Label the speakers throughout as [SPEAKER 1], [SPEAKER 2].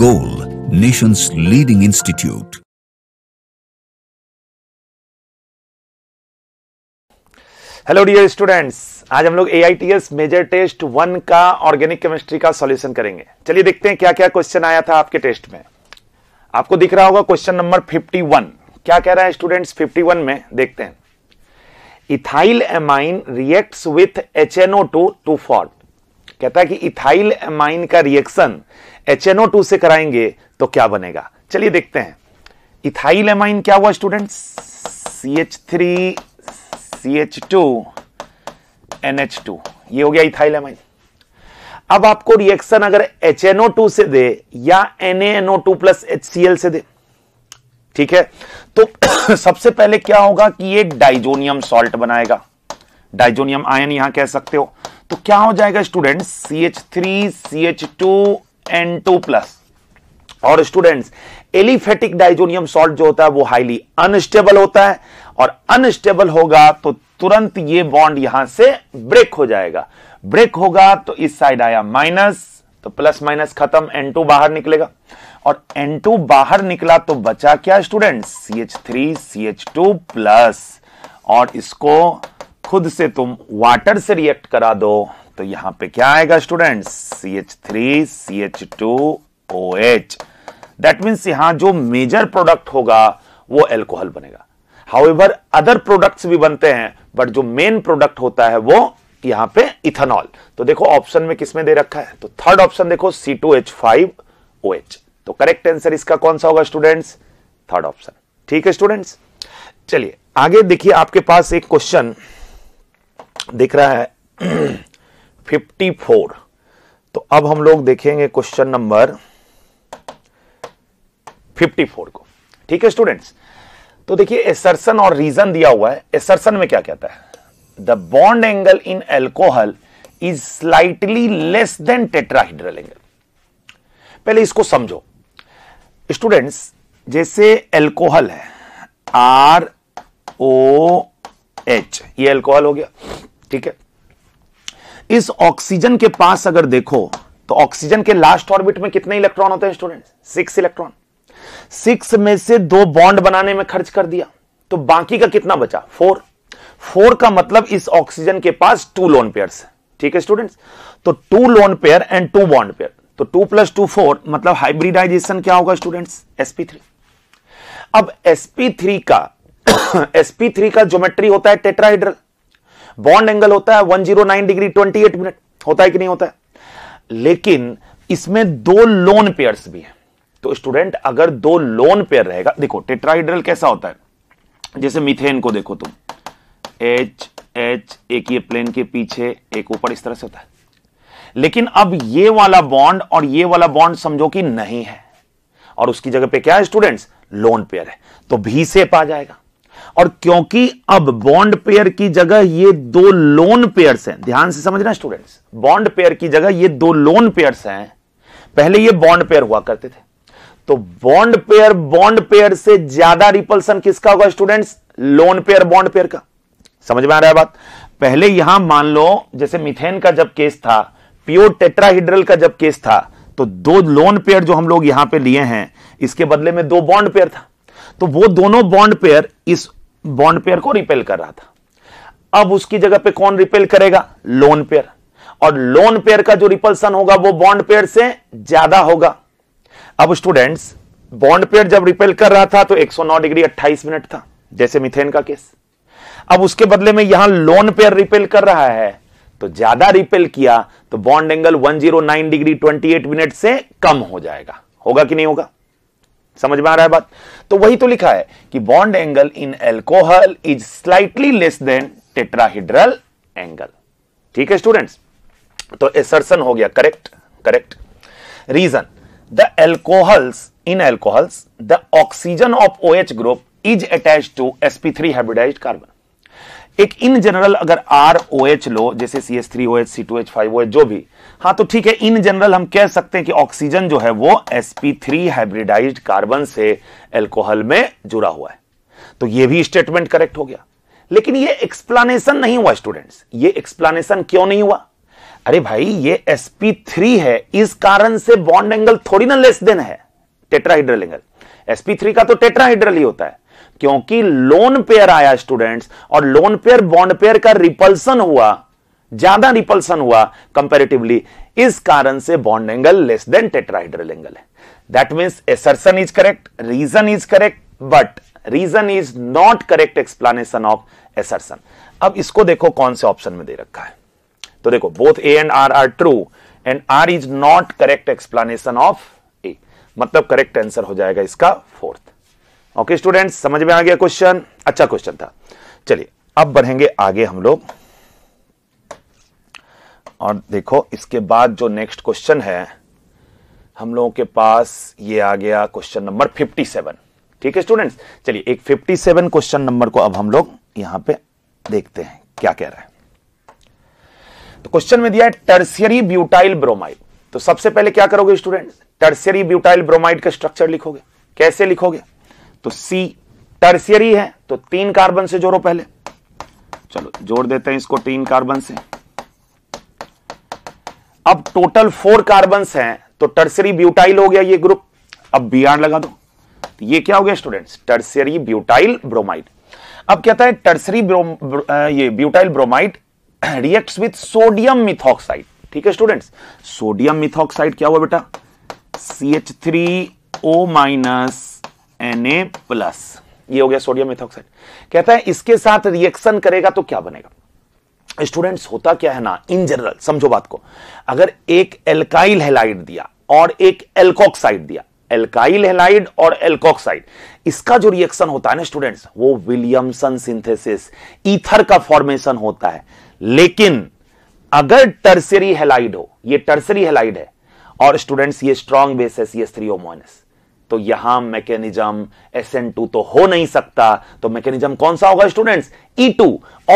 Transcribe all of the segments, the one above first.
[SPEAKER 1] goal, nation's leading institute. Hello dear students आज हम लोग ए मेजर टेस्ट वन का ऑर्गेनिक केमिस्ट्री का सॉल्यूशन करेंगे चलिए देखते हैं क्या क्या क्वेश्चन आया था आपके टेस्ट में आपको दिख रहा होगा क्वेश्चन नंबर 51 क्या कह रहा है स्टूडेंट्स 51 में देखते हैं ethyl amine reacts with H O two to form कहता है कि इथाइल एमाइन का रिएक्शन एच से कराएंगे तो क्या बनेगा चलिए देखते हैं इथाइल एमाइन क्या हुआ student C C H three two N H two ये हो गया इथाइल एमाइन अब आपको रिएक्शन अगर टू से दे या टू प्लस एल से दे ठीक है तो सबसे पहले क्या होगा कि ये डाइजोनियम सॉल्ट बनाएगा डाइजोनियम आयन यहां कह सकते हो तो क्या हो जाएगा student C H three C H two N two plus और स्टूडेंट्स एलिफेटिक डाइजोनियम सॉल्ट जो होता है वो हाईली अनस्टेबल होता है और अनस्टेबल होगा तो तुरंत ये बॉन्ड यहां से ब्रेक हो जाएगा ब्रेक होगा तो इस साइड आया माइनस तो प्लस माइनस खत्म एन टू बाहर निकलेगा और एन टू बाहर निकला तो बचा क्या student C C H three H two plus और इसको खुद से तुम वाटर से रिएक्ट करा दो तो यहां पे क्या आएगा student C H three C H two O H that means यहां जो मेजर प्रोडक्ट होगा वो एल्कोहल बनेगा हाउ एवर अदर प्रोडक्ट भी बनते हैं बट जो मेन प्रोडक्ट होता है वो यहां पे इथेनॉल तो देखो ऑप्शन में किसमें दे रखा है तो थर्ड ऑप्शन देखो C two H five O H तो करेक्ट आंसर इसका कौन सा होगा स्टूडेंट्स थर्ड ऑप्शन ठीक है स्टूडेंट्स चलिए आगे देखिए आपके पास एक क्वेश्चन दिख रहा है 54 तो अब हम लोग देखेंगे क्वेश्चन नंबर 54 को ठीक है स्टूडेंट्स तो देखिए एसर्सन और रीजन दिया हुआ है एसर्सन में क्या कहता है the bond angle in alcohol is slightly less than tetrahedral angle पहले इसको समझो स्टूडेंट्स जैसे एल्कोहल है आर ओ एच ये एल्कोहल हो गया ठीक है इस ऑक्सीजन के पास अगर देखो तो ऑक्सीजन के लास्ट ऑर्बिट में कितने इलेक्ट्रॉन होते हैं स्टूडेंट सिक्स इलेक्ट्रॉन सिक्स में से दो बॉन्ड बनाने में खर्च कर दिया तो बाकी का कितना बचा फोर फोर का मतलब इस ऑक्सीजन के पास टू लोन पेयर है ठीक है स्टूडेंट्स तो two lone pair and two bond pair तो टू प्लस टू फोर मतलब हाइब्रिडाइजेशन क्या होगा स्टूडेंट्स एसपी थ्री अब एसपी थ्री का एसपी थ्री का ज्योमेट्री होता है टेट्राहाइड्रल बॉन्ड एंगल होता है 109 डिग्री 28 मिनट होता है कि नहीं होता है लेकिन इसमें दो लोन पेयर्स भी हैं तो स्टूडेंट अगर दो लोन पेयर रहेगा देखो टेट्राहिड्रल कैसा होता है जैसे मिथेन को देखो तुम एच एच एक ये प्लेन के पीछे एक ऊपर इस तरह से होता है लेकिन अब ये वाला बॉन्ड और ये वाला बॉन्ड समझो कि नहीं है और उसकी जगह पे क्या है स्टूडेंट्स लोन पेयर है तो भी सेप आ जाएगा और क्योंकि अब बॉन्ड पेयर की जगह ये दो लोन पेयर्स हैं ध्यान से समझना स्टूडेंट्स बॉन्ड पेयर की जगह ये दो लोन पेयर्स हैं पहले ये बॉन्ड पेयर हुआ करते थे तो बॉन्ड पेयर बॉन्ड पेयर से ज्यादा रिपल्सन किसका होगा students lone pair bond pair का समझ में आ रहा है बात पहले यहां मान लो जैसे मिथेन का जब केस था प्योर टेट्राहीड्रल का जब केस था तो दो लोन पेयर जो हम लोग यहां पे लिए हैं इसके बदले में दो बॉन्ड पेयर था तो वो दोनों बॉन्ड पेयर इस बॉन्ड पेयर को रिपेल कर रहा था अब उसकी जगह पे कौन रिपेल करेगा लोन पेयर और लोन पेयर का जो रिपल्सन होगा वो बॉन्ड पेयर से ज्यादा होगा अब स्टूडेंट्स बॉन्ड पेयर जब रिपेल कर रहा था तो 109 डिग्री 28 मिनट था जैसे मिथेन का केस अब उसके बदले में यहां लोन पेयर रिपेल कर रहा है तो ज्यादा रिपेल किया तो बॉन्ड एंगल 109 डिग्री 28 मिनट से कम हो जाएगा होगा कि नहीं होगा समझ में आ रहा है बात तो वही तो लिखा है कि bond angle in alcohol is slightly less than tetrahedral angle ठीक है स्टूडेंट्स तो एसर्सन हो गया correct correct reason the alcohols in alcohols the oxygen of O H group is attach to sp three hybridize carbon एक in general अगर R O H लो जैसे C S three O H C two H five O H जो भी हाँ तो ठीक है इन जनरल हम कह सकते हैं कि ऑक्सीजन जो है वो sp3 हाइब्रिडाइज्ड कार्बन से एल्कोहल में जुड़ा हुआ है तो ये भी स्टेटमेंट करेक्ट हो गया लेकिन ये एक्सप्लानेशन नहीं हुआ स्टूडेंट्स ये एक्सप्लानेशन क्यों नहीं हुआ अरे भाई ये sp3 है इस कारण से बॉन्ड एंगल थोड़ी ना लेस देन है टेट्राहीड्रल एंगल sp3 का तो टेट्राहीड्रल ही होता है क्योंकि लोन पेयर आया स्टूडेंट्स और लोन पेयर बॉन्ड पेयर का रिपल्सन हुआ ज्यादा रिपल्सन हुआ कंपेरेटिवली इस कारण से bond angle less than tetrahedral angle है that means assertion is correct reason is correct but reason is not correct explanation of assertion अब इसको देखो कौन से ऑप्शन में दे रखा है तो देखो both A and R are true and R is not correct explanation of A मतलब करेक्ट आंसर हो जाएगा इसका फोर्थ ओके स्टूडेंट स्टूडेंट्स समझ में आ गया क्वेश्चन अच्छा क्वेश्चन था चलिए अब बढ़ेंगे आगे हम लोग और देखो इसके बाद जो नेक्स्ट क्वेश्चन है हम लोगों के पास ये आ गया क्वेश्चन नंबर 57 ठीक है स्टूडेंट्स चलिए एक 57 क्वेश्चन नंबर को अब हम लोग यहां पे देखते हैं क्या कह रहा है तो क्वेश्चन में दिया है टर्सियरी ब्यूटाइल ब्रोमाइड तो सबसे पहले क्या करोगे स्टूडेंट टर्सियरी ब्यूटाइल ब्रोमाइड का स्ट्रक्चर लिखोगे कैसे लिखोगे तो सी टर्सियरी है तो तीन कार्बन से जोड़ो पहले चलो जोड़ देते हैं इसको तीन कार्बन से अब टोटल फोर कार्बन हैं तो टर्सरी ब्यूटाइल हो गया ये ग्रुप अब बी आर लगा दो तो ये क्या हो गया स्टूडेंट्स टर्सरी ब्यूटाइल ब्रोमाइड अब कहता है टर्सरी ब्रो, ये butyl bromide reacts with sodium methoxide ठीक है स्टूडेंट्स सोडियम मिथॉक्साइड क्या हुआ बेटा C H three O minus N A plus ये हो गया सोडियम मिथॉक्साइड कहता है इसके साथ रिएक्शन करेगा तो क्या बनेगा स्टूडेंट्स होता क्या है ना इन जनरल समझो बात को अगर एक एल्काइल हेलाइड दिया और एक एल्कोक्साइड दिया एल्काइल हेलाइड और एल्कोक्साइड इसका जो रिएक्शन होता है ना स्टूडेंट्स वो विलियमसन सिंथेसिस ईथर का फॉर्मेशन होता है लेकिन अगर टर्सरी हेलाइड हो ये टर्सरी हेलाइड है और स्टूडेंट्स ये स्ट्रॉन्ग बेस ये सी थ्री तो यहां मैकेनिज्म एस एन टू तो हो नहीं सकता तो मैकेनिज्म कौन सा होगा स्टूडेंट्स ई टू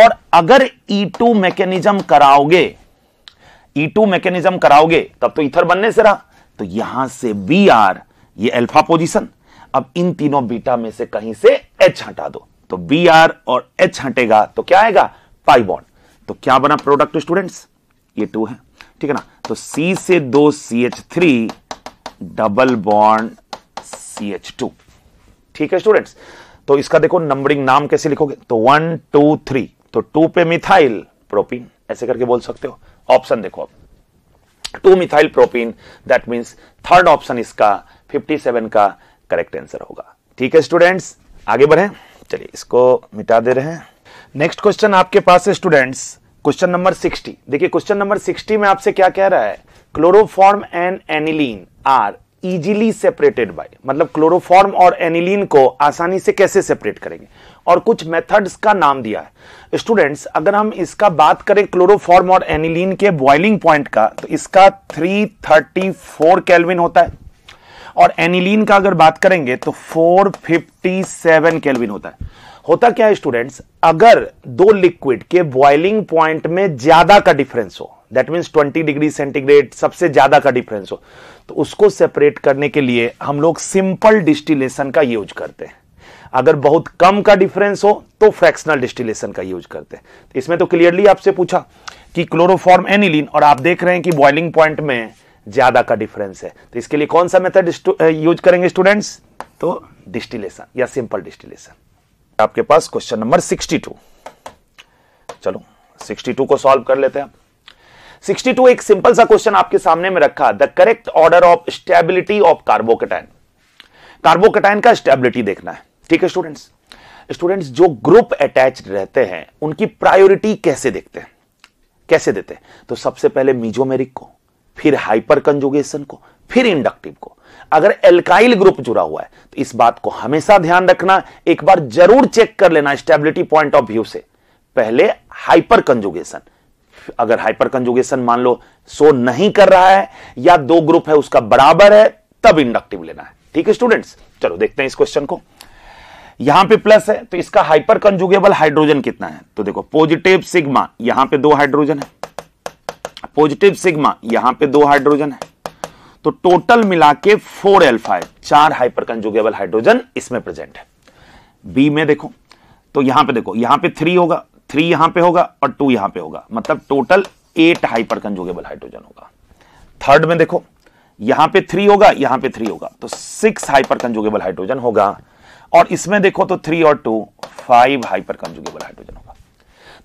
[SPEAKER 1] और अगर ई टू मैकेनिज्म कराओगे ई टू मैकेनिज्म कराओगे तब तो इथर बनने से रहा तो यहां से बी आर ये एल्फा पोजिशन अब इन तीनों बीटा में से कहीं से एच हटा दो तो बी आर और एच हटेगा तो क्या आएगा पाइबॉन्ड तो क्या बना प्रोडक्ट स्टूडेंट्स ये टू है ठीक है ना तो सी से दो C H three double bond C H two ठीक है स्टूडेंट्स तो इसका देखो नंबरिंग नाम कैसे लिखोगे तो वन टू थ्री तो टू पे मिथाइल प्रोपीन ऐसे करके बोल सकते हो ऑप्शन देखो आप two methyl propene that means third option इसका 57 का करेक्ट आंसर होगा ठीक है स्टूडेंट्स आगे बढ़े चलिए इसको मिटा दे रहे हैं नेक्स्ट क्वेश्चन आपके पास है स्टूडेंट्स क्वेश्चन नंबर 60 देखिए क्वेश्चन नंबर 60 में आपसे क्या कह रहा है chloroform and aniline are easily separated by मतलब क्लोरोफॉर्म और एनिलीन को आसानी से कैसे सेपरेट करेंगे और कुछ मेथड्स का नाम दिया है स्टूडेंट्स अगर हम इसका बात करें क्लोरोफॉर्म और एनिलीन के बॉइलिंग पॉइंट का तो इसका 334 केल्विन होता है और एनिलीन का अगर बात करेंगे तो 457 केल्विन होता है होता क्या है स्टूडेंट्स अगर दो लिक्विड के बॉइलिंग पॉइंट में ज्यादा का डिफरेंस हो दैट मीन्स 20 डिग्री सेंटीग्रेड सबसे ज्यादा का डिफरेंस हो तो उसको सेपरेट करने के लिए हम लोग सिंपल डिस्टिलेशन का यूज करते हैं अगर बहुत कम का डिफरेंस हो तो फ्रैक्शनल डिस्टिलेशन का यूज करते हैं तो इसमें तो क्लियरली आपसे पूछा कि क्लोरोफॉर्म एनिलीन और आप देख रहे हैं कि बॉइलिंग पॉइंट में ज्यादा का डिफरेंस है तो इसके लिए कौन सा मेथड यूज करेंगे स्टूडेंट्स तो डिस्टिलेशन या सिंपल डिस्टिलेशन आपके पास क्वेश्चन नंबर 62 चलो 62 को सॉल्व कर लेते हैं आप 62 एक सिंपल सा क्वेश्चन आपके सामने में रखा the correct order of stability of carbocation carbocation का स्टेबिलिटी देखना है ठीक है स्टूडेंट्स स्टूडेंट्स जो ग्रुप अटैच रहते हैं उनकी प्रायोरिटी कैसे देखते हैं कैसे देते हैं तो सबसे पहले मीजोमेरिक को फिर हाइपर कंजुगेशन को फिर इंडक्टिव को अगर एल्काइल ग्रुप जुड़ा हुआ है तो इस बात को हमेशा ध्यान रखना एक बार जरूर चेक कर लेना स्टेबिलिटी पॉइंट ऑफ व्यू से पहले हाइपर कंजुगेशन अगर हाइपर कंजुगेशन मान लो सो नहीं कर रहा है या दो ग्रुप है उसका बराबर है तब इंडक्टिव लेना है ठीक है स्टूडेंट्स चलो देखते हैं इस क्वेश्चन को यहां पे प्लस है तो इसका हाइपर कंजुगेबल हाइड्रोजन कितना है तो देखो पॉजिटिव सिग्मा यहां पे दो हाइड्रोजन है पॉजिटिव सिग्मा यहां पे दो हाइड्रोजन है तो टोटल मिला के फोर एल्फा है चार हाइपर कंजुगेबल हाइड्रोजन इसमें प्रेजेंट है बी में देखो तो यहां पे देखो यहां पे थ्री होगा थ्री यहां पे होगा और टू यहां पे होगा मतलब total eight hyperconjugable hydrogen होगा थर्ड में देखो यहां पे थ्री होगा यहां पे थ्री होगा तो सिक्स हाइपर कंजुगेबल हाइड्रोजन होगा और इसमें देखो तो थ्री और two five hyperconjugable hydrogen होगा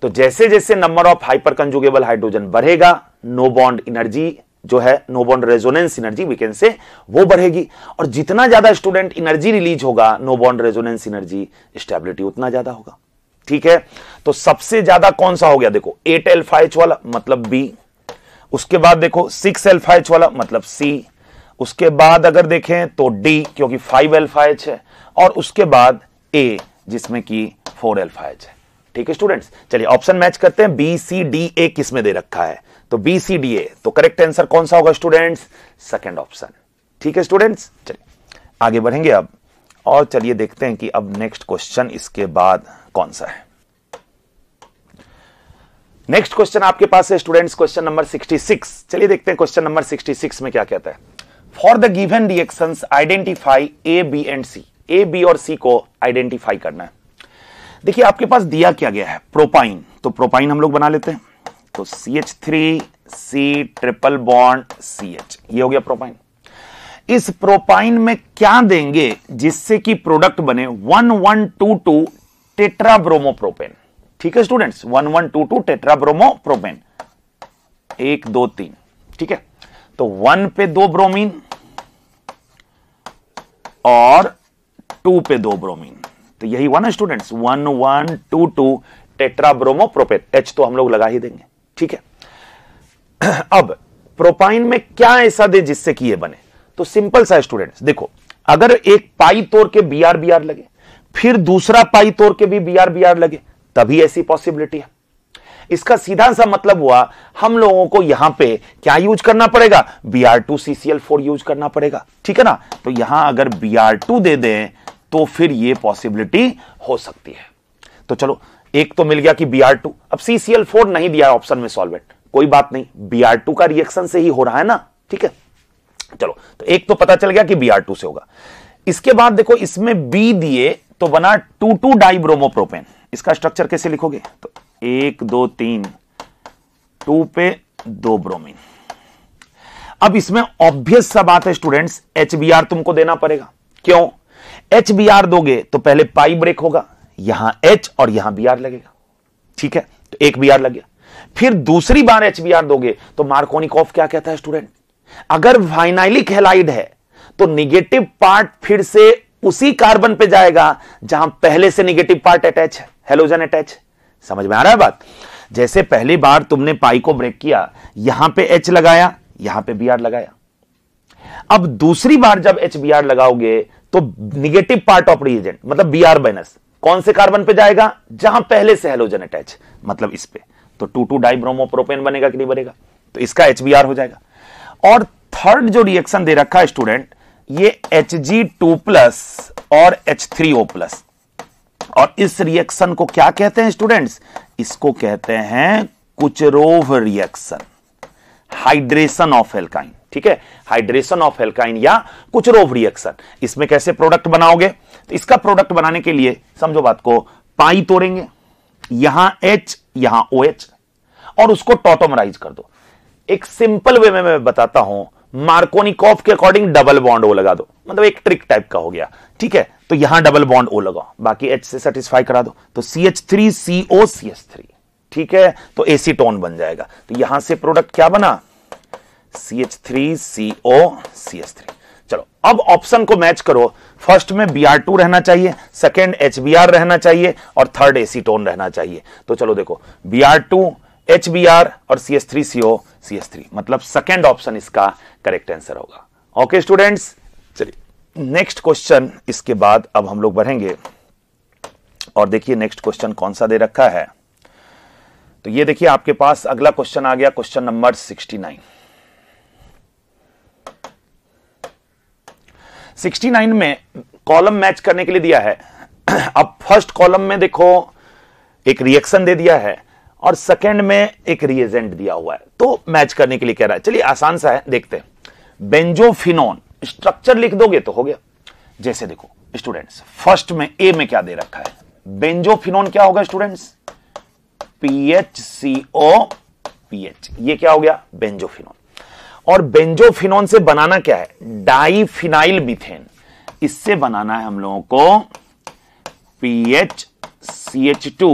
[SPEAKER 1] तो जैसे जैसे number of hyperconjugable hydrogen बढ़ेगा नो बॉन्ड इनर्जी जो है no bond resonance energy we can say वो बढ़ेगी और जितना ज्यादा स्टूडेंट इनर्जी रिलीज होगा no bond resonance energy stability उतना ज्यादा होगा ठीक है तो सबसे ज्यादा कौन सा हो गया देखो एट एल्फा एच वाला मतलब बी उसके बाद देखो सिक्स एल्फा एच वाला मतलब सी उसके बाद अगर देखें तो डी क्योंकि फाइव एल्फा एच है और उसके बाद ए जिसमें कि फोर एल्फा एच है ठीक है स्टूडेंट्स चलिए ऑप्शन मैच करते हैं बी सी डी ए किस में दे रखा है तो बी सी डी ए तो करेक्ट आंसर कौन सा होगा स्टूडेंट्स सेकेंड ऑप्शन ठीक है स्टूडेंट्स चलिए आगे बढ़ेंगे अब और चलिए देखते हैं कि अब नेक्स्ट क्वेश्चन इसके बाद कौन सा है नेक्स्ट क्वेश्चन आपके पास है स्टूडेंट्स क्वेश्चन नंबर 66 चलिए देखते हैं क्वेश्चन नंबर 66 में क्या कहता है for the given reaction identify A B and C A B और सी को आइडेंटिफाई करना है देखिए आपके पास दिया क्या गया है प्रोपाइन तो प्रोपाइन हम लोग बना लेते हैं तो C H three C triple bond C H ये हो गया प्रोपाइन इस प्रोपाइन में क्या देंगे जिससे कि प्रोडक्ट बने one one two two tetrabromopropane ठीक है students one one two two tetra propane एक दो तीन ठीक है तो वन पे दो ब्रोमीन और टू पे दो ब्रोमीन तो यही हुआ ना students one one two two propane H तो हम लोग लगा ही देंगे ठीक है अब प्रोपाइन में क्या ऐसा दे जिससे कि ये बने तो सिंपल सा स्टूडेंट्स देखो अगर एक पाई तोड़ के बी आर बी आर लगे फिर दूसरा पाई तोड़ के भी बीआर बीआर लगे तभी ऐसी पॉसिबिलिटी है इसका सीधा सा मतलब हुआ हम लोगों को यहां पे क्या यूज करना पड़ेगा B R two C C L four use करना पड़ेगा ठीक है ना तो यहां अगर बी आर टू दे दें तो फिर ये पॉसिबिलिटी हो सकती है तो चलो एक तो मिल गया कि बी आर टू अब सी सी एल फोर नहीं दिया ऑप्शन में सॉल्वेंट कोई बात नहीं बी आर टू का रिएक्शन से ही हो रहा है ना ठीक है चलो तो एक तो पता चल गया कि बी आर टू से होगा इसके बाद देखो इसमें बी दिए तो बना टू टू प्रोपेन इसका स्ट्रक्चर कैसे लिखोगे तो एक दो तीन टू पे दो ब्रोमीन अब इसमें ऑब्वियस सा बात है स्टूडेंट्स एच तुमको देना पड़ेगा क्यों एच दोगे तो पहले पाई ब्रेक होगा यहां एच और यहां बी लगेगा ठीक है तो एक बी लग गया फिर दूसरी बार एच दोगे तो मार्कोनिकॉफ क्या कहता है स्टूडेंट अगर फाइनाइलिक हेलाइड है तो निगेटिव पार्ट फिर से उसी कार्बन पे जाएगा जहां पहले से निगेटिव पार्ट अटैच है हेलोजन अटैच समझ में आ रहा है बात जैसे पहली बार तुमने पाई को ब्रेक किया यहां पे एच लगाया यहां पे बी लगाया अब दूसरी बार जब एच बी लगाओगे तो निगेटिव पार्ट ऑफ रिएजेंट मतलब बी आर माइनस कौन से कार्बन पे जाएगा जहां पहले से हेलोजन अटैच मतलब इस पे तो टू टू डाइब्रोमोप्रोपेन बनेगा कि नहीं बनेगा तो इसका एच हो जाएगा और थर्ड जो रिएक्शन दे रखा है स्टूडेंट ये एच जी टू प्लस और एच थ्री ओ प्लस और इस रिएक्शन को क्या कहते हैं स्टूडेंट्स इसको कहते हैं Kucherov reaction hydration of alkyne ठीक है हाइड्रेशन ऑफ एल्काइन या कुचरोव रिएक्शन इसमें कैसे प्रोडक्ट बनाओगे तो इसका प्रोडक्ट बनाने के लिए समझो बात को पाई तोड़ेंगे यहां एच यहां ओ OH, एच और उसको टोटोमराइज कर दो एक सिंपल वे में मैं बताता हूं मार्कोनिकॉफ के अकॉर्डिंग डबल बॉन्ड ओ लगा दो मतलब एक ट्रिक टाइप का हो गया ठीक है तो यहां डबल बॉन्ड ओ लगाओ बाकी एच से सेटिस्फाई करा दो तो C H three C O C H three ठीक है तो एसीटोन बन जाएगा तो यहां से प्रोडक्ट क्या बना C H three C O C H three चलो अब ऑप्शन को मैच करो फर्स्ट में बी आर टू रहना चाहिए सेकेंड एच बी आर रहना चाहिए और थर्ड एसीटोन रहना चाहिए तो चलो देखो B R two H B R और C S three CO C S three मतलब सेकेंड ऑप्शन इसका करेक्ट आंसर होगा ओके स्टूडेंट्स चलिए नेक्स्ट क्वेश्चन इसके बाद अब हम लोग बढ़ेंगे और देखिए नेक्स्ट क्वेश्चन कौन सा दे रखा है तो ये देखिए आपके पास अगला क्वेश्चन आ गया क्वेश्चन नंबर 69 69 में कॉलम मैच करने के लिए दिया है अब फर्स्ट कॉलम में देखो एक रिएक्शन दे दिया है और सेकेंड में एक रिएजेंट दिया हुआ है तो मैच करने के लिए कह रहा है चलिए आसान सा है देखते हैं बेंजोफिनोन स्ट्रक्चर लिख दोगे तो हो गया जैसे देखो स्टूडेंट्स फर्स्ट में ए में क्या दे रखा है बेंजोफिनोन क्या होगा students PH C O PH ये क्या हो गया बेंजोफिनोन और बेंजोफिनोन से बनाना क्या है डाइफिनाइल मिथेन इससे बनाना है हम लोगों को PH C H two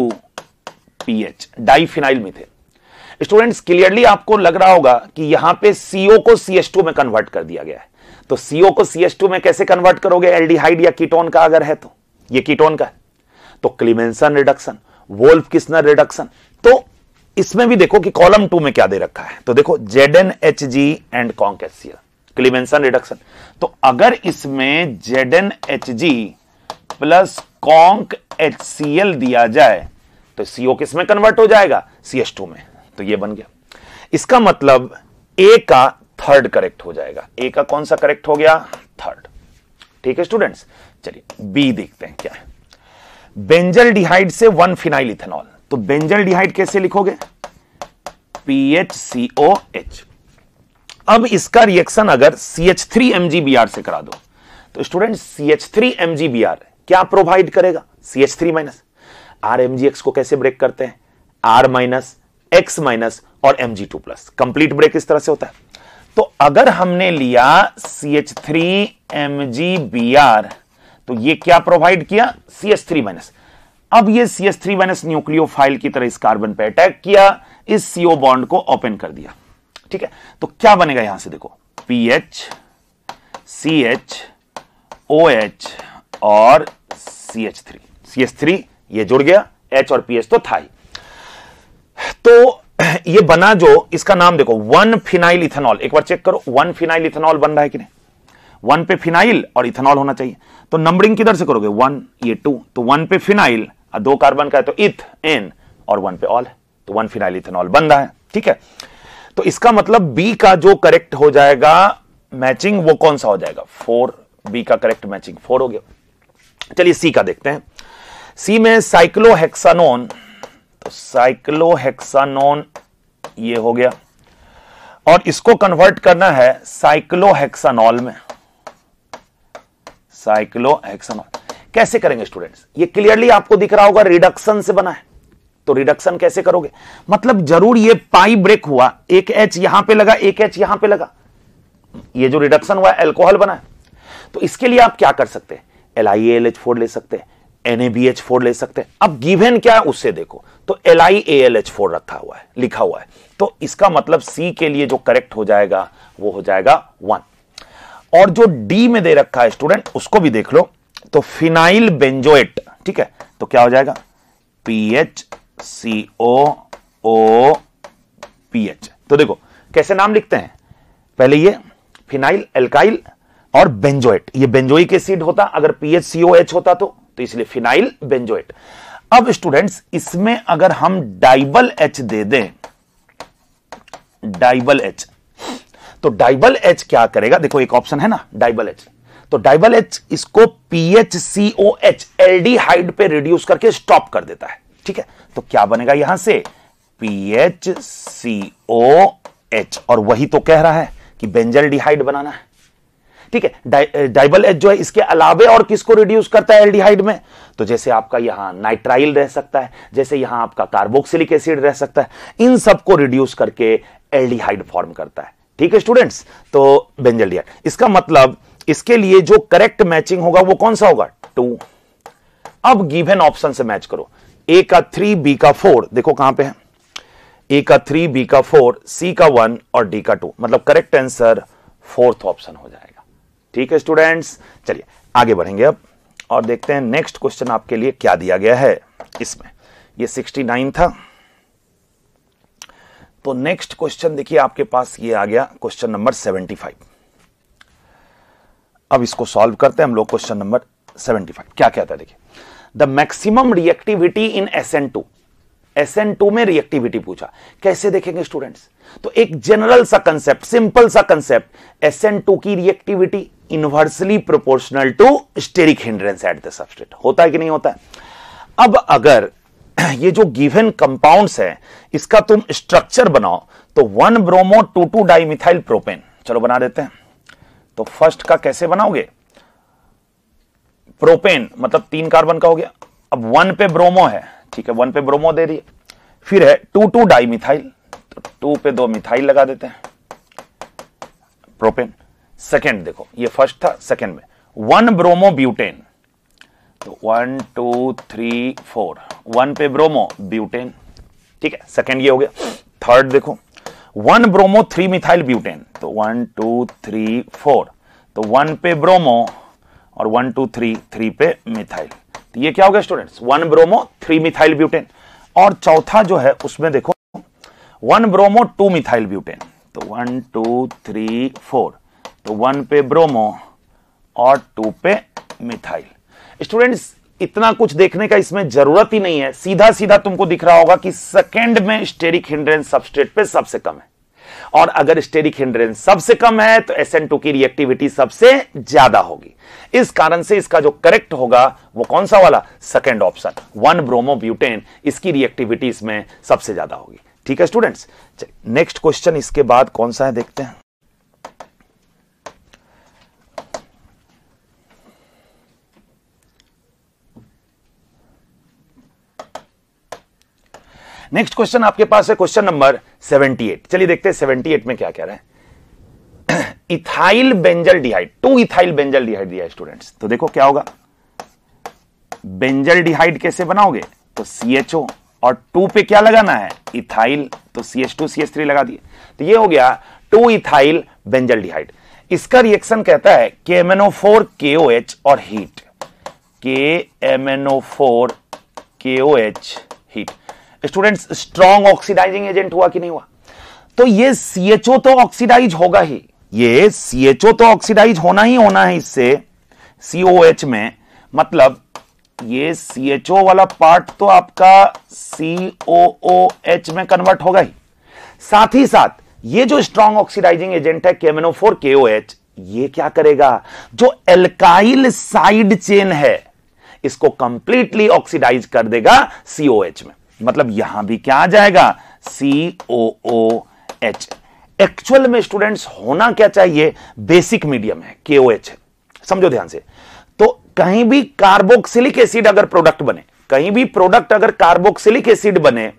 [SPEAKER 1] PH diphenyl methane students clearly आपको लग रहा होगा कि यहां पे सीओ को टू में कन्वर्ट कर दिया गया है तो सीओ को टू में कैसे कन्वर्ट करोगे एल्डिहाइड या कीटोन का अगर है तो ये कीटोन का है तो Clemmensen reduction Wolff Kishner reduction तो इसमें भी देखो कि कॉलम टू में क्या दे रखा है तो देखो Z N H G and कॉन्केसियल क्लिमेंसन रिडक्शन तो अगर इसमें Z N H G plus conc H C L दिया जाए तो सीओ किस में कन्वर्ट हो जाएगा टू में तो ये बन गया इसका मतलब ए का थर्ड करेक्ट हो जाएगा ए का कौन सा करेक्ट हो गया थर्ड ठीक है स्टूडेंट्स चलिए बी देखते हैं क्या है बेंजल डिहाइड से वन फिनाइल इथेनॉल तो बेंजल डिहाइड कैसे लिखोगे एच अब इसका रिएक्शन अगर सी एच थ्री एमजीबीआर से करा दो तो स्टूडेंट थ्री एमजीबीआर क्या प्रोवाइड करेगा three minus R M G X को कैसे ब्रेक करते हैं आर माइनस एक्स माइनस और M G two plus complete break इस तरह से होता है तो अगर हमने लिया C H three M G B R तो ये क्या प्रोवाइड किया सी एच थ्री माइनस अब ये C H three minus nucleophile की तरह इस कार्बन पे अटैक किया इस सीओ बॉन्ड को ओपन कर दिया ठीक है तो क्या बनेगा यहां से देखो P H C H O H और C H three C H three ये जुड़ गया एच और पीएच तो था ही तो ये बना जो इसका नाम देखो वन फिनाइल इथेनॉल एक बार चेक करो वन फिनाइल इथेनॉल बन रहा है कि नहीं वन पे फिनाइल और इथेनॉल होना चाहिए तो नंबरिंग किधर से करोगे वन ये टू तो वन पे फिनाइल और दो कार्बन का है तो इथ एन और वन पे ऑल तो वन फिनाइल इथेनॉल बन रहा है ठीक है तो इसका मतलब बी का जो करेक्ट हो जाएगा मैचिंग वो कौन सा हो जाएगा फोर बी का करेक्ट मैचिंग फोर हो गया चलिए सी का देखते हैं सी में साइक्लोहेक्सानोन तो साइक्लोहेक्सानोन ये हो गया और इसको कन्वर्ट करना है साइक्लोहेक्सानोल में साइक्लोहेक्सानोल कैसे करेंगे स्टूडेंट्स ये क्लियरली आपको दिख रहा होगा रिडक्शन से बना है तो रिडक्शन कैसे करोगे मतलब जरूर ये पाई ब्रेक हुआ एक एच यहां पे लगा एक एच यहां पे लगा ये जो रिडक्शन हुआ एल्कोहल बना है तो इसके लिए आप क्या कर सकते हैं L I L H four ले सकते हैं एनएबीएच फोर ले सकते हैं अब गिवेन क्या है उससे देखो तो L I A L H four रखा हुआ है लिखा हुआ है तो इसका मतलब सी के लिए जो करेक्ट हो जाएगा वो हो जाएगा वन और जो डी में दे रखा है स्टूडेंट उसको भी देख लो तो फिनाइल बेंजोएट ठीक है तो क्या हो जाएगा पीएच सी ओ ओ पीएच तो देखो कैसे नाम लिखते हैं पहले ये फिनाइल एल्काइल और बेंजोएट ये बेंजोइक एसिड होता अगर पीएच एच होता तो तो इसलिए फिनाइल बेंजोएट अब स्टूडेंट्स इसमें अगर हम डाइबल एच दे दें डाइबल एच तो डाइबल एच क्या करेगा देखो एक ऑप्शन है ना डाइबल एच तो डाइबल एच इसको पीएच सीओ एच एल्डिहाइड पे रिड्यूस करके स्टॉप कर देता है ठीक है तो क्या बनेगा यहां से पीएच एच और वही तो कह रहा है कि बेंजल डिहाइड बनाना है ठीक है डाइबल एच eh, जो है इसके अलावे और किसको रिड्यूस करता है एल्डिहाइड में तो जैसे आपका यहां नाइट्राइल रह सकता है जैसे यहां आपका कार्बोक्सिलिक एसिड रह सकता है इन सबको रिड्यूस करके एल्डिहाइड फॉर्म करता है ठीक है स्टूडेंट्स तो बेंजल इसका मतलब इसके लिए जो करेक्ट मैचिंग होगा वो कौन सा होगा टू अब गिवन ऑप्शन से मैच करो ए का थ्री बी का फोर देखो कहां पे है ए का थ्री बी का फोर सी का वन और डी का टू मतलब करेक्ट आंसर फोर्थ ऑप्शन हो जाए ठीक है स्टूडेंट्स चलिए आगे बढ़ेंगे अब और देखते हैं नेक्स्ट क्वेश्चन आपके लिए क्या दिया गया है इसमें ये 69 था तो नेक्स्ट क्वेश्चन देखिए आपके पास ये आ गया क्वेश्चन नंबर 75 अब इसको सॉल्व करते हैं हम लोग क्वेश्चन नंबर 75 क्या कहता है देखिए the maximum reactivity in S N two S N two में रिएक्टिविटी पूछा कैसे देखेंगे स्टूडेंट्स तो एक जनरल सा कंसेप्ट सिंपल सा कंसेप्ट एस एन टू की reactivity inversely proportional to steric hindrance at the substrate होता है कि नहीं होता है अब अगर ये जो गिवन कंपाउंड्स है इसका तुम स्ट्रक्चर बनाओ तो one bromo two two dimethyl propane चलो बना देते हैं तो फर्स्ट का कैसे बनाओगे प्रोपेन मतलब तीन कार्बन का हो गया अब वन पे ब्रोमो है ठीक है वन पे ब्रोमो दे रही है फिर है टू टू डाइमिथाइल तो टू पे दो मिथाइल लगा देते हैं प्रोपेन सेकेंड देखो ये फर्स्ट था सेकेंड में वन ब्रोमो ब्यूटेन तो one two three four one पे ब्रोमो ब्यूटेन ठीक है सेकेंड ये हो गया थर्ड देखो one bromo three methyl butane तो वन टू थ्री फोर तो वन पे ब्रोमो और वन टू थ्री थ्री पे मिथाइल तो ये क्या हो गया students one bromo three methyl butane और चौथा जो है उसमें देखो one bromo two methyl butane तो वन टू थ्री फोर तो वन पे ब्रोमो और टू पे मिथाइल स्टूडेंट्स इतना कुछ देखने का इसमें जरूरत ही नहीं है सीधा सीधा तुमको दिख रहा होगा कि सेकेंड में स्टेरिक हिंड्रेंस सबस्ट्रेट पे सबसे कम है और अगर स्टेरिक हिंड्रेंस सबसे कम है तो एस की रिएक्टिविटी सबसे ज्यादा होगी इस कारण से इसका जो करेक्ट होगा वो कौन सा वाला second option one bromo butane इसकी रिएक्टिविटी इसमें सबसे ज्यादा होगी ठीक है स्टूडेंट्स नेक्स्ट क्वेश्चन इसके बाद कौन सा है देखते हैं नेक्स्ट क्वेश्चन आपके पास है क्वेश्चन नंबर 78 चलिए देखते हैं 78 में क्या कह रहा है ethyl benzaldehyde two ethyl benzaldehyde दिया स्टूडेंट्स तो देखो क्या होगा बेंजल डिहाइड कैसे बनाओगे तो ओ और टू पे क्या लगाना है इथाइल तो C H two C H three लगा दिए तो ये हो गया टू इथाइल बेंजल डिहाइड इसका रिएक्शन कहता है के M NO four K O H और heat K M NO four K O H heat students strong oxidizing agent हुआ कि नहीं हुआ तो ये सीएचओ तो ऑक्सीडाइज होगा ही ये सीएचओ तो ऑक्सीडाइज होना ही होना है इससे एच में मतलब ये सीएचओ वाला पार्ट तो आपका एच में कन्वर्ट होगा ही साथ ही साथ ये जो स्ट्रॉन्ग ऑक्सीडाइजिंग एजेंट है ओ एच ये क्या करेगा जो एल्काइल साइड चेन है इसको कंप्लीटली ऑक्सीडाइज कर देगा सीओ एच में मतलब यहां भी क्या आ जाएगा C O O H actual में स्टूडेंट्स होना क्या चाहिए बेसिक मीडियम है के ओ एच समझो ध्यान से तो कहीं भी कार्बोक्सिलिक एसिड अगर प्रोडक्ट बने कहीं भी प्रोडक्ट अगर कार्बोक्सिलिक एसिड बने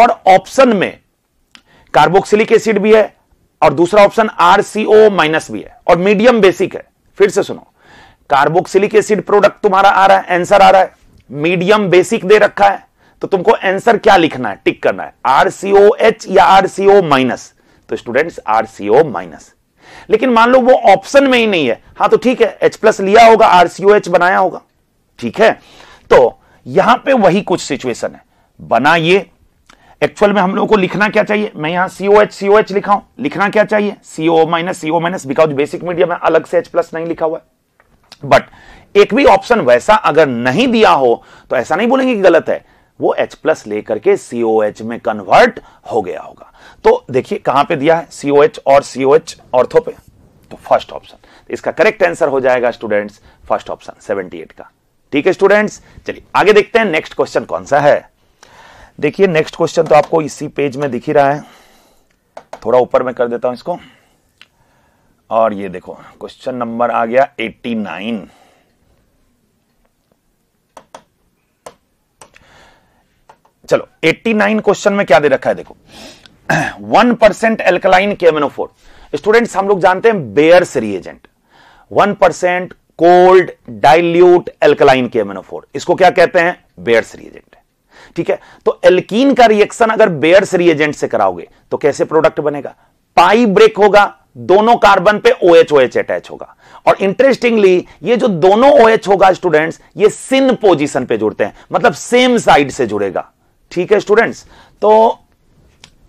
[SPEAKER 1] और ऑप्शन में कार्बोक्सिलिक एसिड भी है और दूसरा ऑप्शन आरसीओ माइनस भी है और मीडियम बेसिक है फिर से सुनो कार्बोक्सिलिक एसिड प्रोडक्ट तुम्हारा आ रहा है आंसर आ रहा है मीडियम बेसिक दे रखा है तो तुमको आंसर क्या लिखना है टिक करना है आरसीओ एच या आरसीओ माइनस तो स्टूडेंट्स आरसीओ माइनस लेकिन मान लो वो ऑप्शन में ही नहीं है हाँ तो ठीक है एच प्लस लिया होगा आरसीओ एच बनाया होगा ठीक है तो यहां पे वही कुछ सिचुएशन है बना ये एक्चुअल में हम लोगों को लिखना क्या चाहिए मैं यहां सीओ एच सीओ एच लिखा हूं लिखना क्या चाहिए CO minus CO minus because basic medium में अलग से एच प्लस नहीं लिखा हुआ बट एक भी ऑप्शन वैसा अगर नहीं दिया हो तो ऐसा नहीं बोलेंगे कि गलत है वो एच प्लस लेकर के एच में कन्वर्ट हो गया होगा तो देखिए कहां पे दिया है एच और एच ऑर्थो पे तो फर्स्ट ऑप्शन इसका करेक्ट आंसर हो जाएगा स्टूडेंट्स फर्स्ट ऑप्शन 78 का ठीक है स्टूडेंट्स चलिए आगे देखते हैं नेक्स्ट क्वेश्चन कौन सा है देखिए नेक्स्ट क्वेश्चन तो आपको इसी पेज में दिख ही रहा है थोड़ा ऊपर में कर देता हूं इसको और ये देखो क्वेश्चन नंबर आ गया नाइन चलो 89 क्वेश्चन में क्या दे रखा है देखो 1% परसेंट एल्कलाइन फोर स्टूडेंट हम लोग जानते हैं Baeyer's reagent 1% percent cold dilute alkaline four इसको क्या कहते हैं बेयर्स रिएजेंट ठीक है तो एल्कीन का रिएक्शन अगर बेयर्स रिएजेंट से कराओगे तो कैसे प्रोडक्ट बनेगा पाई ब्रेक होगा दोनों कार्बन पे O H O H attach होगा और इंटरेस्टिंगली ये जो दोनों ओ OH एच होगा स्टूडेंट्स ये सिन पोजीशन पे जुड़ते हैं मतलब सेम साइड से जुड़ेगा ठीक है स्टूडेंट्स तो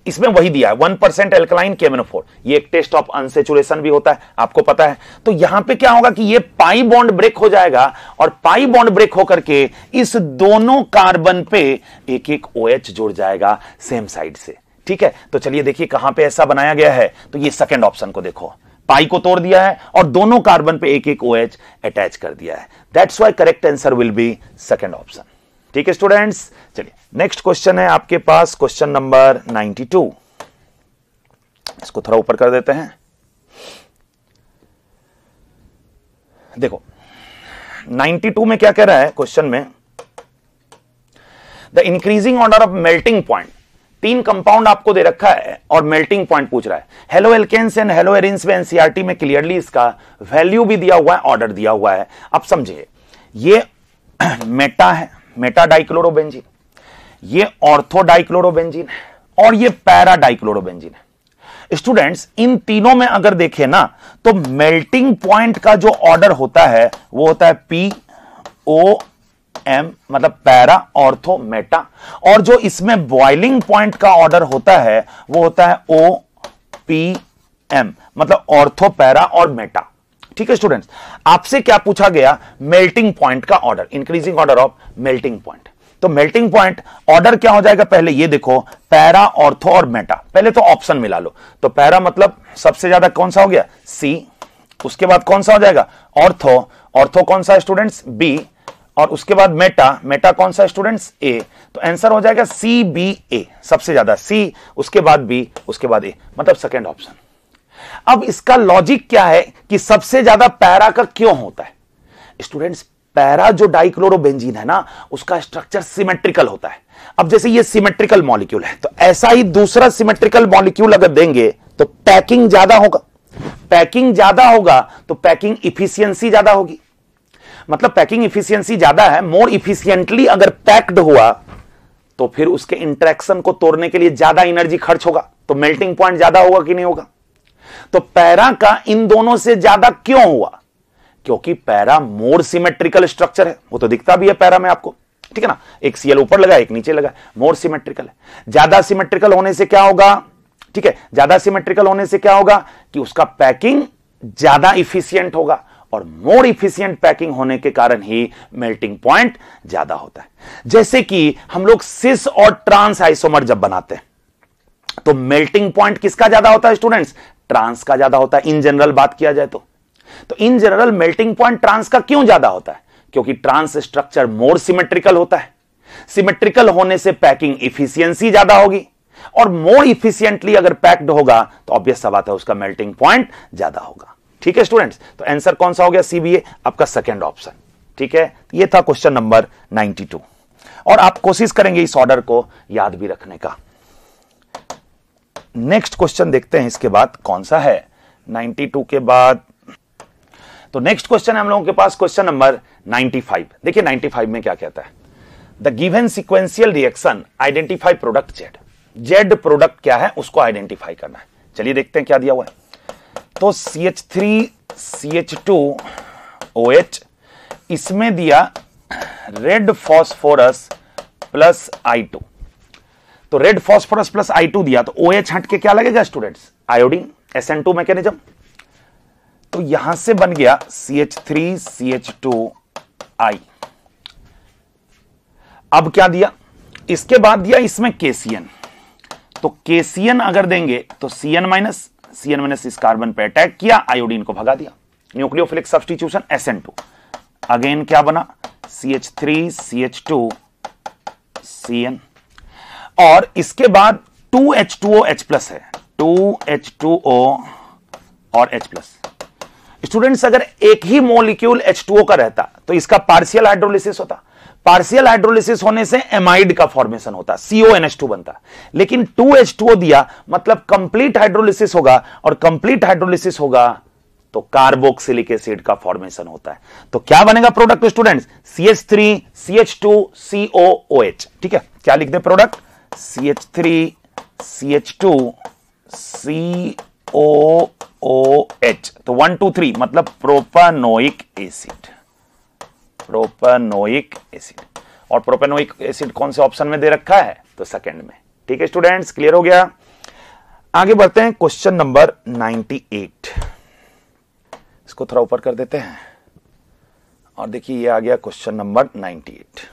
[SPEAKER 1] इसमें वही दिया है वन परसेंट एल्कलाइन केमेनोफोर ये एक टेस्ट ऑफ अनसेचुरेशन भी होता है आपको पता है तो यहां पे क्या होगा कि ये पाई बॉन्ड ब्रेक हो जाएगा और पाई बॉन्ड ब्रेक होकर के इस दोनों कार्बन पे एक एक ओ OH जुड़ जाएगा सेम साइड से ठीक है तो चलिए देखिए कहां पे ऐसा बनाया गया है तो ये सेकेंड ऑप्शन को देखो पाई को तोड़ दिया है और दोनों कार्बन पे एक एक ओ OH अटैच कर दिया है that's why correct answer will be second option ठीक है स्टूडेंट्स चलिए नेक्स्ट क्वेश्चन है आपके पास क्वेश्चन नंबर 92 इसको थोड़ा ऊपर कर देते हैं देखो 92 में क्या कह रहा है क्वेश्चन में the increasing order of melting point तीन कंपाउंड आपको दे रखा है और मेल्टिंग पॉइंट पूछ रहा है haloalkanes and haloarenes में एनसीआरटी e में क्लियरली इसका वैल्यू भी दिया हुआ है ऑर्डर दिया हुआ है अब समझिए ये मेटा है मेटा डाइक्लोरोबेंजीन ये ऑर्थोडाइक्लोरोबेंजीन है और ये पैराडाइक्लोरोबेंजीन है स्टूडेंट्स इन तीनों में अगर देखें ना तो मेल्टिंग पॉइंट का जो ऑर्डर होता है वो होता है पी ओ एम मतलब पैरा ऑर्थो मेटा और जो इसमें बॉइलिंग पॉइंट का ऑर्डर होता है वो होता है ओ पी एम मतलब ऑर्थो पैरा और मेटा ठीक है स्टूडेंट्स आपसे क्या पूछा गया मेल्टिंग पॉइंट का order increasing order of melting point तो मेल्टिंग पॉइंट ऑर्डर क्या हो जाएगा पहले ये देखो पैरा ऑर्थो और मेटा पहले तो ऑप्शन मिला लो तो पैरा मतलब सबसे ज्यादा कौन सा हो गया सी उसके बाद कौन सा हो जाएगा ऑर्थो ऑर्थो कौन सा स्टूडेंट्स बी और उसके बाद मेटा मेटा कौन सा स्टूडेंट्स ए तो आंसर हो जाएगा सी बी ए सबसे ज्यादा सी उसके बाद बी उसके बाद ए मतलब सेकेंड ऑप्शन अब इसका लॉजिक क्या है कि सबसे ज्यादा पैरा का क्यों होता है स्टूडेंट्स पैरा जो डाइक्लोरोबेंजीन है ना उसका स्ट्रक्चर सिमेट्रिकल होता है अब जैसे ये सिमेट्रिकल मॉलिक्यूल है तो ऐसा ही दूसरा सिमेट्रिकल मॉलिक्यूल अगर देंगे तो पैकिंग ज्यादा होगा पैकिंग ज्यादा होगा तो पैकिंग इफिशियंसी ज्यादा होगी मतलब पैकिंग इफिशियंसी ज्यादा है मोर इफिशियंटली अगर पैक्ड हुआ तो फिर उसके इंट्रैक्शन को तोड़ने के लिए ज्यादा एनर्जी खर्च होगा तो मेल्टिंग पॉइंट ज्यादा होगा कि नहीं होगा तो पैरा का इन दोनों से ज्यादा क्यों हुआ क्योंकि पैरा मोर सिमेट्रिकल स्ट्रक्चर है वो तो दिखता भी है पैरा में आपको ठीक है ना एक सीएल ऊपर लगा एक नीचे लगा मोर सिमेट्रिकल है ज्यादा सिमेट्रिकल होने से क्या होगा ठीक है ज्यादा सिमेट्रिकल होने से क्या होगा कि उसका पैकिंग ज्यादा इफिशियंट होगा और मोर इफिशियंट पैकिंग होने के कारण ही मेल्टिंग पॉइंट ज्यादा होता है जैसे कि हम लोग सिस और ट्रांस आइसोमर जब बनाते हैं तो मेल्टिंग पॉइंट किसका ज्यादा होता है स्टूडेंट्स ट्रांस का ज्यादा होता है इन जनरल बात किया जाए तो तो in general melting point trans का क्यों ज्यादा होता है क्योंकि ट्रांस स्ट्रक्चर मोर सिमेट्रिकल होता है सिमेट्रिकल होने से पैकिंग इफिशियंसी ज्यादा होगी और मोर इफिशियंटली अगर पैक्ड होगा तो ऑब्वियस सवाल है उसका मेल्टिंग पॉइंट ज्यादा होगा ठीक है स्टूडेंट्स तो आंसर कौन सा हो गया सीबीए आपका सेकेंड ऑप्शन ठीक है ये था क्वेश्चन नंबर 92 और आप कोशिश करेंगे इस ऑर्डर को याद भी रखने का नेक्स्ट क्वेश्चन देखते हैं इसके बाद कौन सा है 92 के बाद तो नेक्स्ट क्वेश्चन है हम लोगों के पास क्वेश्चन नंबर 95 देखिए 95 में क्या कहता है the given sequential reaction identify product Z Z product क्या है उसको आइडेंटिफाई करना है चलिए देखते हैं क्या दिया हुआ है तो C H three C H two O H इसमें दिया red phosphorus plus I two तो red phosphorus plus I two दिया तो ओ एच हट के क्या लगेगा students iodine S N two mechanism तो यहां से बन गया C H three C H two I अब क्या दिया इसके बाद दिया इसमें केसीएन तो के सी एन अगर देंगे तो सीएन माइनस सीएन माइनस इस कार्बन पे अटैक किया आयोडीन को भगा दिया nucleophilic substitution N two again क्या बना C H three C H two C N और इसके बाद two H two O H plus है टू एच टू ओ और एच प्लस स्टूडेंट्स अगर एक ही मोलिक्यूल H2O का रहता तो इसका पार्शियल हाइड्रोलिसिस होता पार्शियल हाइड्रोलिसिस होने से एमाइड का फॉर्मेशन होता CONH2 बनता लेकिन 2H2O दिया मतलब कंप्लीट हाइड्रोलिसिस होगा और कंप्लीट हाइड्रोलिसिस होगा तो कार्बोक्सिलिक एसिड का फॉर्मेशन होता है तो क्या बनेगा product student C H three C H two C O O H ठीक है क्या लिख दे product C H three C H two C O O H तो वन टू थ्री मतलब प्रोपानोइक एसिड प्रोपानोइक एसिड और प्रोपेनोइक एसिड कौन से ऑप्शन में दे रखा है तो सेकंड में ठीक है स्टूडेंट्स क्लियर हो गया आगे बढ़ते हैं क्वेश्चन नंबर 98 इसको थोड़ा ऊपर कर देते हैं और देखिए ये आ गया क्वेश्चन नंबर 98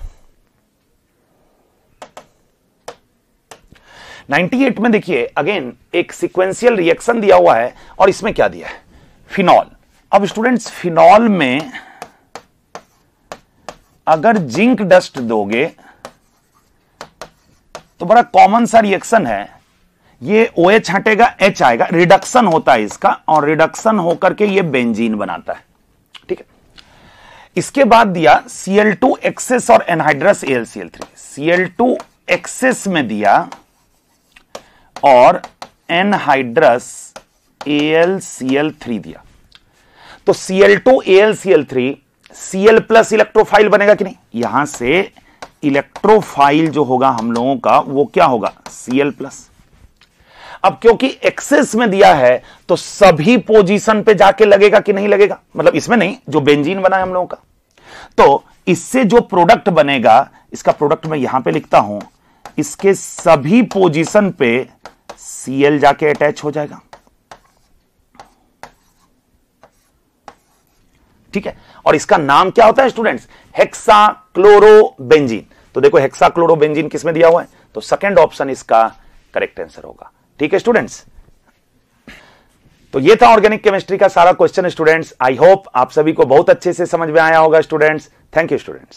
[SPEAKER 1] 98 में देखिए अगेन एक सिक्वेंशियल रिएक्शन दिया हुआ है और इसमें क्या दिया है फिनॉल अब स्टूडेंट्स फिनॉल में अगर जिंक डस्ट दोगे तो बड़ा कॉमन सा रिएक्शन है ये ओ एच हटेगा एच आएगा रिडक्शन होता है इसका और रिडक्शन होकर के ये बेंजीन बनाता है ठीक है इसके बाद दिया सीएल टू एक्सेस और anhydrous L L C three CL two excess में दिया और एनहाइड्रस AlCl3 दिया तो Cl2 AlCl3 Cl plus electrophile बनेगा कि नहीं यहां से इलेक्ट्रोफाइल जो होगा हम लोगों का वो क्या होगा Cl प्लस अब क्योंकि एक्सेस में दिया है तो सभी पोजीशन पे जाके लगेगा कि नहीं लगेगा मतलब इसमें नहीं जो बेंजीन बना है हम लोगों का तो इससे जो प्रोडक्ट बनेगा इसका प्रोडक्ट मैं यहां पे लिखता हूं इसके सभी पोजीशन पे सीएल जाके अटैच हो जाएगा ठीक है और इसका नाम क्या होता है स्टूडेंट्स हेक्सा क्लोरोबेंजीन तो देखो हेक्सा क्लोरोबेंजीन किसमें दिया हुआ है तो सेकेंड ऑप्शन इसका करेक्ट आंसर होगा ठीक है स्टूडेंट्स तो ये था ऑर्गेनिक केमिस्ट्री का सारा क्वेश्चन स्टूडेंट्स आई होप आप सभी को बहुत अच्छे से समझ में आया होगा स्टूडेंट्स थैंक यू स्टूडेंट्स